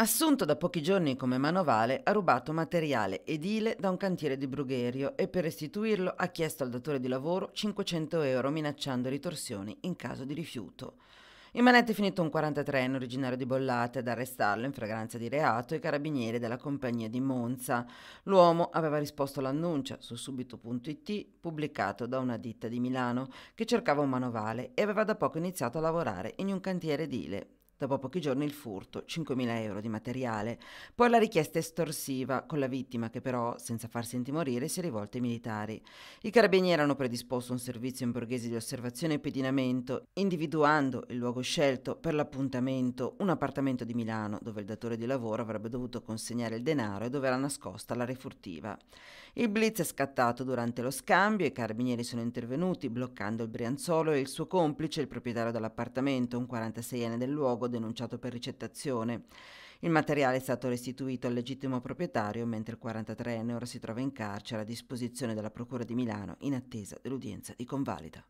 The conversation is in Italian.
Assunto da pochi giorni come manovale, ha rubato materiale edile da un cantiere di Brugherio e per restituirlo ha chiesto al datore di lavoro 500 euro minacciando ritorsioni in caso di rifiuto. In manette è finito un 43enne originario di Bollate ad arrestarlo in fragranza di reato i carabinieri della compagnia di Monza. L'uomo aveva risposto all'annuncia su subito.it pubblicato da una ditta di Milano che cercava un manovale e aveva da poco iniziato a lavorare in un cantiere edile. Dopo pochi giorni il furto, 5.000 euro di materiale, poi la richiesta estorsiva con la vittima che però, senza farsi intimorire, si è rivolta ai militari. I carabinieri hanno predisposto un servizio in borghese di osservazione e pedinamento, individuando il luogo scelto per l'appuntamento, un appartamento di Milano dove il datore di lavoro avrebbe dovuto consegnare il denaro e dove era nascosta la refurtiva. Il blitz è scattato durante lo scambio, e i carabinieri sono intervenuti bloccando il brianzolo e il suo complice, il proprietario dell'appartamento, un 46enne del luogo, denunciato per ricettazione. Il materiale è stato restituito al legittimo proprietario, mentre il 43enne ora si trova in carcere a disposizione della Procura di Milano in attesa dell'udienza di convalida.